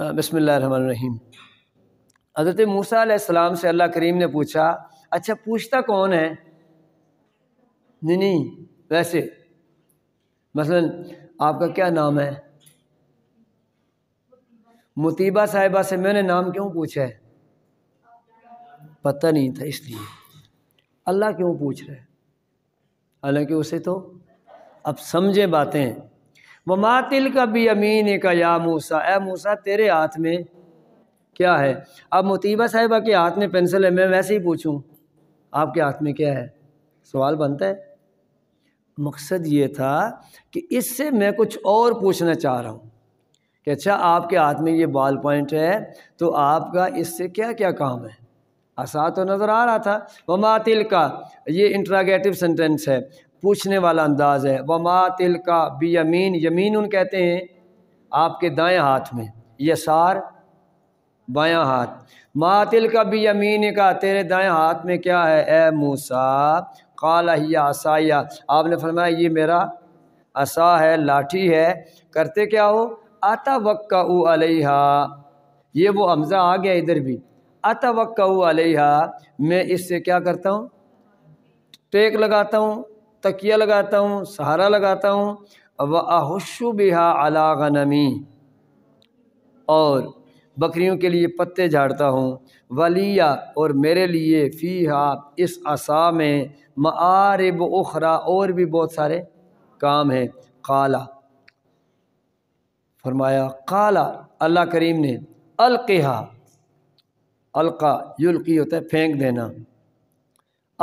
बसमीम हज़रत मूसा से अल्लाह करीम ने पूछा अच्छा पूछता कौन है नहीं नहीं वैसे मसलन आपका क्या नाम है मुतीबा साहिबा से मैंने नाम क्यों पूछा है पता नहीं था इसलिए अल्लाह क्यों पूछ रहा है हालांकि उसे तो अब समझे बातें व मातिल का भी अमीन का या मूसा ए मूसा तेरे हाथ में क्या है अब मुतीबा साहिबा के हाथ में पेंसिल है मैं वैसे ही पूछूं आपके हाथ में क्या है सवाल बनता है मकसद ये था कि इससे मैं कुछ और पूछना चाह रहा हूँ कि अच्छा आपके हाथ में ये बॉल पॉइंट है तो आपका इससे क्या क्या काम है आसा तो नज़र आ रहा था वमा तिल का ये इंट्रागेटिव सेंटेंस है पूछने वाला अंदाज़ है वमा तिल का बी यमीन यमीन उन कहते हैं आपके दाएं हाथ में यसार बायां हाथ मा तिल का बी यमीन का तेरे दाएं हाथ में क्या है ए मूसा काला ही असाया आपने फरमाया ये मेरा असा है लाठी है करते क्या हो आता वक्का अलहा ये वो हमज़ा आ गया इधर भी आता वक्का अलहा मैं इससे क्या करता हूँ टेक लगाता हूँ तकिया लगाता हूँ सहारा लगाता हूँ व आहुशु बिहा अला गनमी और बकरियों के लिए पत्ते झाड़ता हूँ वलिया और मेरे लिए फ़ीहा इस असा में मारब उखरा और भी बहुत सारे काम हैं काला फरमाया काला अल्लाह करीम ने अलहा अलका युल्की होता है फेंक देना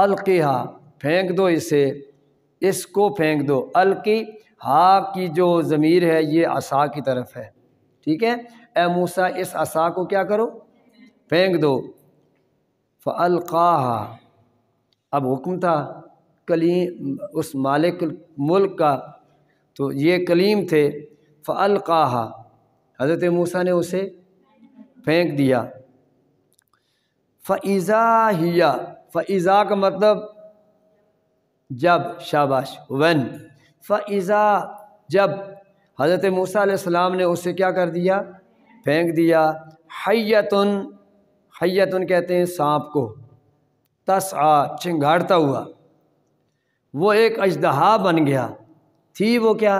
अलहा फेंक दो इसे इसको फेंक दो अल की हा की जो ज़मीर है ये असा की तरफ है ठीक है ए मूसा इस असा को क्या करो फेंक दो फ़लका अब हुक्म था कलीम उस मालिक मुल्क का तो ये कलीम थे फ़लका हज़रत मूसा ने उसे फेंक दिया फ़ीज़ा हिया फ़ीज़ा का मतलब जब शाबाश वन फ़ज़ा जब हज़रत मूसा ने उसे क्या कर दिया फेंक दिया हैतुन हैतन कहते हैं सांप को तस आ चिंगाड़ता हुआ वो एक अजदहा बन गया थी वो क्या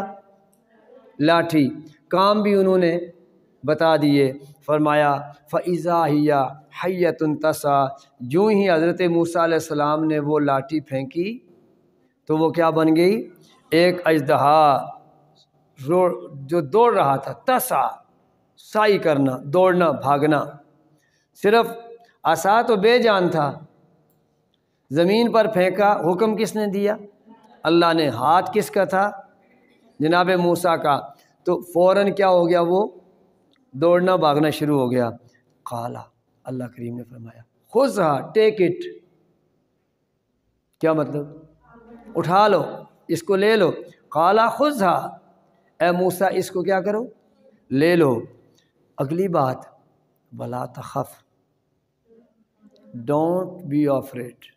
लाठी काम भी उन्होंने बता दिए फरमाया फ़ज़ा हिया तस तसा यूँ ही हज़रत मूसा ने वो लाठी फेंकी तो वो क्या बन गई एक अजदहा जो दौड़ रहा था तसा साई करना दौड़ना भागना सिर्फ आसा तो बेजान था ज़मीन पर फेंका हुक्म किसने दिया अल्लाह ने हाथ किसका था जनाब मूसा का तो फ़ौर क्या हो गया वो दौड़ना भागना शुरू हो गया खाला अल्लाह करीम ने फरमाया खुश टेक इट क्या मतलब उठा लो इसको ले लो काला खुश हा ए मूसा इसको क्या करो ले लो अगली बात बला तखफ डोंट बी ऑफरेट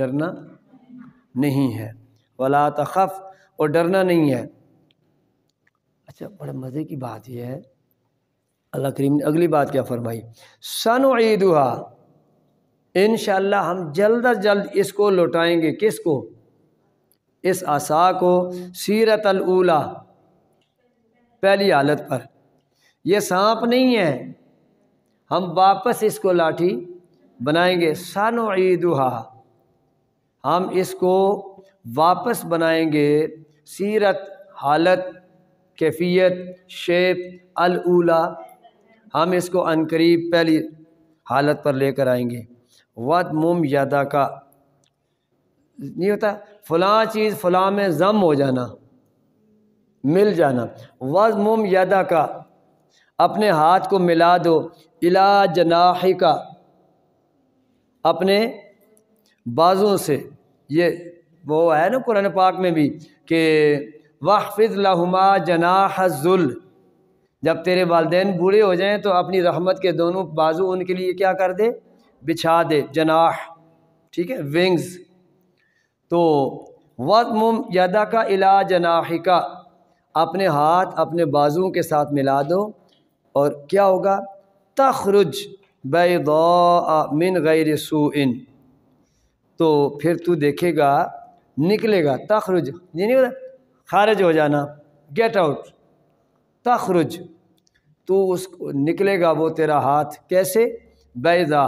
डरना नहीं है वला तखफ और डरना नहीं है अच्छा बड़े मज़े की बात यह है अल्लाह करीम ने अगली बात क्या फरमाई सन ईदुहा इन हम जल्द अज जल्द इसको लौटाएंगे किसको इस आसा को सीरत अलूला पहली हालत पर यह सांप नहीं है हम वापस इसको लाठी बनाएंगे सन ईदहा हम इसको वापस बनाएंगे सीरत हालत कैफियत शेप अलूला हम इसको अनकरीब पहली हालत पर लेकर आएंगे वत मुम यादा का नहीं होता फ़लाँ चीज़ फ़लाँ में ज़म हो जाना मिल जाना मुम यदा का अपने हाथ को मिला दो इला जनाही का अपने बाज़ों से ये वो है ना कुरान पाक में भी कि वाहफ़ लहुमा जुल जब तेरे वालदेन बूढ़े हो जाएं तो अपनी रहमत के दोनों बाजू उनके लिए क्या कर दे बिछा दे जनाह ठीक है विंग्स तो वतमुम यदा का इला जनाहिका अपने हाथ अपने बाजुओं के साथ मिला दो और क्या होगा तखरुज बिन गैर सून तो फिर तू देखेगा निकलेगा तखरुज ये नहीं खारिज हो जाना गेट आउट तखरुज तो उस निकलेगा वो तेरा हाथ कैसे बैदा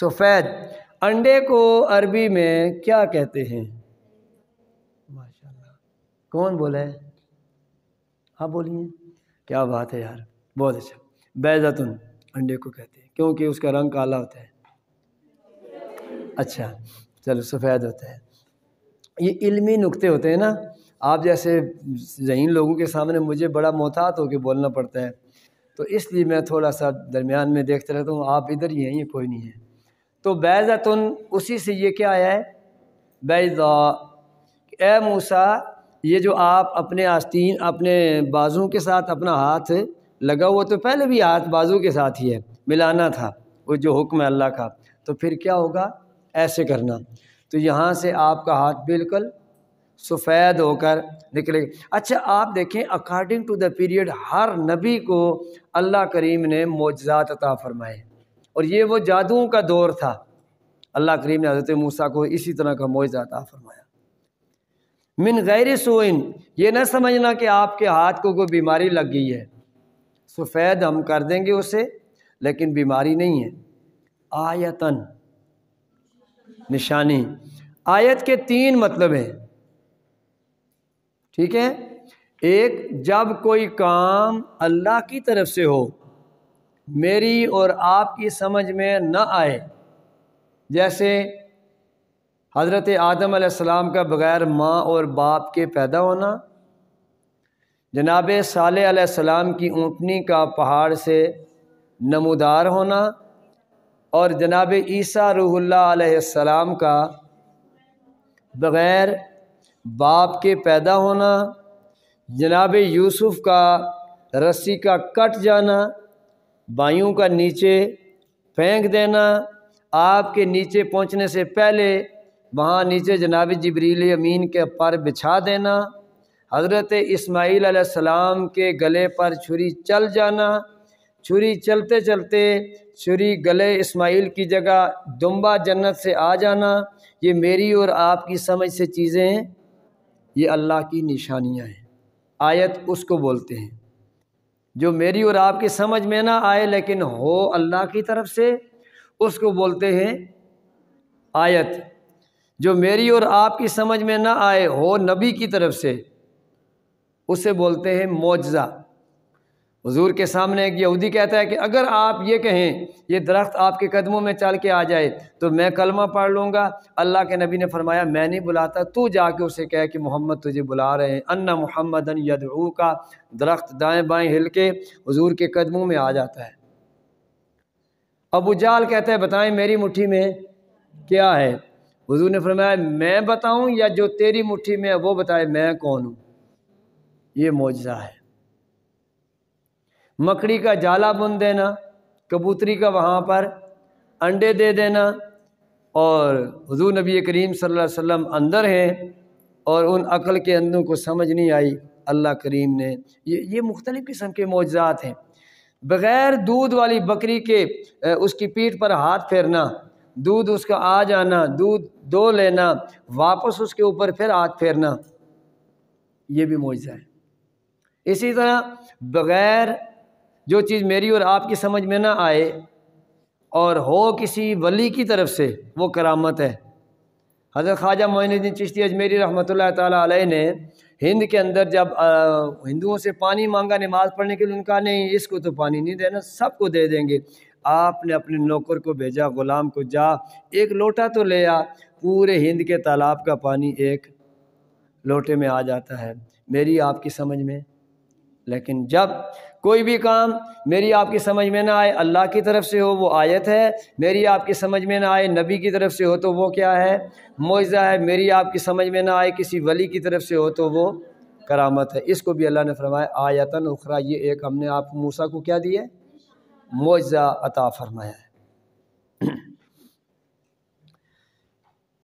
सफ़ेद अंडे को अरबी में क्या कहते हैं माशाल्लाह कौन बोला है आप बोलिए क्या बात है यार बहुत अच्छा बैजतन अंडे को कहते हैं क्योंकि उसका रंग काला होता है अच्छा चलो सफ़ेद होता है ये इल्मी नुक्ते होते हैं ना आप जैसे जहीन लोगों के सामने मुझे बड़ा मोहतात होकर बोलना पड़ता है तो इसलिए मैं थोड़ा सा दरमियान में देखते रहता हूँ आप इधर ही हैं ये कोई नहीं है तो बैज़तुन उसी से ये क्या आया है बैज़ा ए मूसा ये जो आप अपने आस्तीन अपने बाजू के साथ अपना हाथ लगा हुआ तो पहले भी हाथ बाजू के साथ ही है मिलाना था वो जो हुक्म है अल्लाह का तो फिर क्या होगा ऐसे करना तो यहाँ से आपका हाथ बिल्कुल सफ़ेद होकर निकले अच्छा आप देखें अकॉर्डिंग टू द पीरियड हर नबी को अल्लाह करीम ने मोजात अता फ़रमाए और ये वो जादुओं का दौर था अल्लाह करीम ने हज़रत मूसा को इसी तरह का मुआजा अता फरमाया मिन गैर सोइन ये ना समझना कि आपके हाथ को कोई बीमारी लग गई है सफ़ेद हम कर देंगे उसे लेकिन बीमारी नहीं है आयतन निशानी आयत के तीन मतलब हैं ठीक है एक जब कोई काम अल्लाह की तरफ से हो मेरी और आपकी समझ में न आए जैसे हज़रत आदम सलाम का बग़ैर माँ और बाप के पैदा होना जनाब साल की ऊँटनी का पहाड़ से नमोदार होना और जनाब ईसा रूहल्लाम का बग़ैर बाप के पैदा होना जनाब यूसुफ़ का रस्सी का कट जाना बायों का नीचे फेंक देना आपके नीचे पहुंचने से पहले वहाँ नीचे जनाब जबरील अमीन के पर बिछा देना हज़रत इस्माईल सलाम के गले पर छुरी चल जाना छुरी चलते चलते छुरी गले इस्माईल की जगह दुम्बा जन्नत से आ जाना ये मेरी और आपकी समझ से चीज़ें हैं ये अल्लाह की निशानियाँ हैं आयत उसको बोलते हैं जो मेरी और आपकी समझ में ना आए लेकिन हो अल्लाह की तरफ से उसको बोलते हैं आयत जो मेरी और आपकी समझ में ना आए हो नबी की तरफ से उसे बोलते हैं मुआजा हजूर के सामने एक यहूदी कहता है कि अगर आप ये कहें ये दरख्त आपके कदमों में चल के आ जाए तो मैं कलमा पढ़ लूँगा अल्लाह के नबी ने फरमाया मैं नहीं बुलाता तू जाके उसे कह कि मोहम्मद तुझे बुला रहे हैं अन्ना मोहम्मद यदू का दरख्त दाएँ बाएँ हिल के हजूर के कदमों में आ जाता है अबू जाल कहता है बताएं मेरी मुठ्ठी में क्या है हजूर ने फरमाया मैं बताऊँ या जो तेरी मुठ्ठी में है वो बताए मैं कौन हूँ ये मुआजा है मकड़ी का जाला बुन देना कबूतरी का वहाँ पर अंडे दे देना और हजू नबी करीम सल्लल्लाहु अलैहि वसल्लम अंदर हैं और उन अकल के अंदों को समझ नहीं आई अल्लाह करीम ने ये ये मुख्तलिफ़ किस्म के मौजात हैं बग़ैर दूध वाली बकरी के उसकी पीठ पर हाथ फेरना दूध उसका आ जाना दूध दो लेना वापस उसके ऊपर फिर हाथ फेरना ये भी मुआजा है इसी तरह बग़ैर जो चीज़ मेरी और आपकी समझ में ना आए और हो किसी वली की तरफ से वो करामत है हज़रत ख्वाजा मोइनुद्दीन चिश्ती अजमेरी रहमत ला ने हिंद के अंदर जब हिंदुओं से पानी मांगा नमाज़ पढ़ने के लिए उनका नहीं इसको तो पानी नहीं देना सबको दे देंगे आपने अपने नौकर को भेजा ग़ुलाम को जा एक लोटा तो ले आ पूरे हिंद के तालाब का पानी एक लोटे में आ जाता है मेरी आपकी समझ में लेकिन जब कोई भी काम मेरी आपकी समझ में ना आए अल्लाह की तरफ से हो वो आयत है मेरी आपकी समझ में ना आए नबी की तरफ से हो तो वो क्या है मुआवजा है मेरी आपकी समझ में ना आए किसी वली की तरफ से हो तो वो करामत है इसको भी अल्लाह ने फरमाया आयतन उखरा ये एक हमने आप मूसा को क्या दिया मुआवजा अता फरमाया है